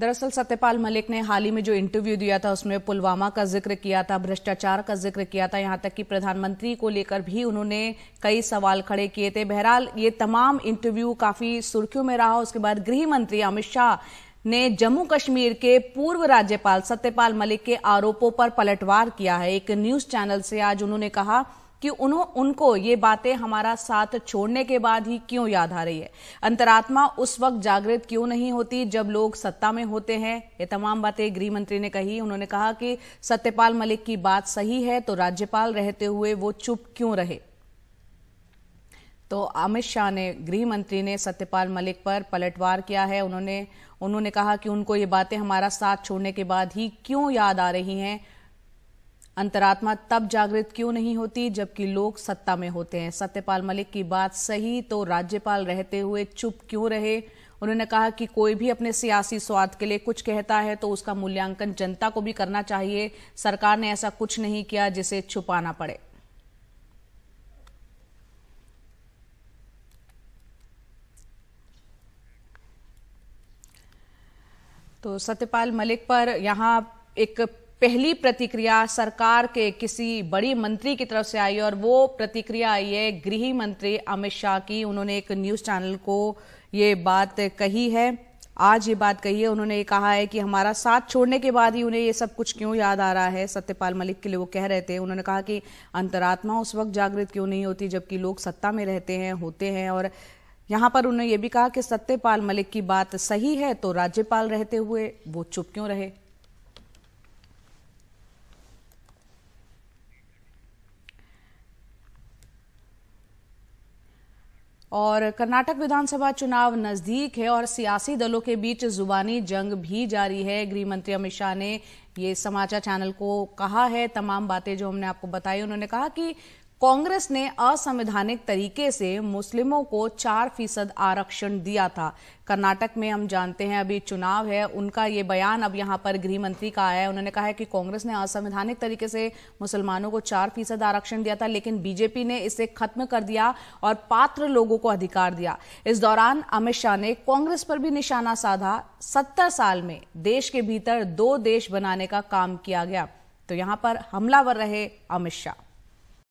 दरअसल सत्यपाल मलिक ने हाल ही में जो इंटरव्यू दिया था उसमें पुलवामा का जिक्र किया था भ्रष्टाचार का जिक्र किया था यहाँ तक कि प्रधानमंत्री को लेकर भी उन्होंने कई सवाल खड़े किए थे बहरहाल ये तमाम इंटरव्यू काफी सुर्खियों में रहा उसके बाद गृह मंत्री अमित शाह ने जम्मू कश्मीर के पूर्व राज्यपाल सत्यपाल मलिक के आरोपों पर पलटवार किया है एक न्यूज चैनल से आज उन्होंने कहा कि उन्हों उनको ये बातें हमारा साथ छोड़ने के बाद ही क्यों याद आ रही है अंतरात्मा उस वक्त जागृत क्यों नहीं होती जब लोग सत्ता में होते हैं ये तमाम बातें गृह मंत्री ने कही उन्होंने कहा कि सत्यपाल मलिक की बात सही है तो राज्यपाल रहते हुए वो चुप क्यों रहे तो अमित शाह ने गृह मंत्री ने सत्यपाल मलिक पर पलटवार किया है उन्होंने उन्होंने कहा कि उनको ये बातें हमारा साथ छोड़ने के बाद ही क्यों याद आ रही हैं अंतरात्मा तब जागृत क्यों नहीं होती जबकि लोग सत्ता में होते हैं सत्यपाल मलिक की बात सही तो राज्यपाल रहते हुए चुप क्यों रहे उन्होंने कहा कि कोई भी अपने सियासी स्वाद के लिए कुछ कहता है तो उसका मूल्यांकन जनता को भी करना चाहिए सरकार ने ऐसा कुछ नहीं किया जिसे छुपाना पड़े तो सत्यपाल मलिक पर यहां एक पहली प्रतिक्रिया सरकार के किसी बड़ी मंत्री की तरफ से आई और वो प्रतिक्रिया आई है गृह मंत्री अमित शाह की उन्होंने एक न्यूज चैनल को ये बात कही है आज ये बात कही है उन्होंने ये कहा है कि हमारा साथ छोड़ने के बाद ही उन्हें ये सब कुछ क्यों याद आ रहा है सत्यपाल मलिक के लिए वो कह रहे थे उन्होंने कहा कि अंतरात्मा उस वक्त जागृत क्यों नहीं होती जबकि लोग सत्ता में रहते हैं होते हैं और यहाँ पर उन्होंने ये भी कहा कि सत्यपाल मलिक की बात सही है तो राज्यपाल रहते हुए वो चुप क्यों रहे और कर्नाटक विधानसभा चुनाव नजदीक है और सियासी दलों के बीच जुबानी जंग भी जारी है गृह मंत्री अमित शाह ने ये समाचार चैनल को कहा है तमाम बातें जो हमने आपको बताई उन्होंने कहा कि कांग्रेस ने असंवैधानिक तरीके से मुस्लिमों को चार फीसद आरक्षण दिया था कर्नाटक में हम जानते हैं अभी चुनाव है उनका ये बयान अब यहाँ पर गृह मंत्री का आया है उन्होंने कहा है कि कांग्रेस ने असंवैधानिक तरीके से मुसलमानों को चार फीसद आरक्षण दिया था लेकिन बीजेपी ने इसे खत्म कर दिया और पात्र लोगों को अधिकार दिया इस दौरान अमित शाह ने कांग्रेस पर भी निशाना साधा सत्तर साल में देश के भीतर दो देश बनाने का काम किया गया तो यहाँ पर हमलावर रहे अमित शाह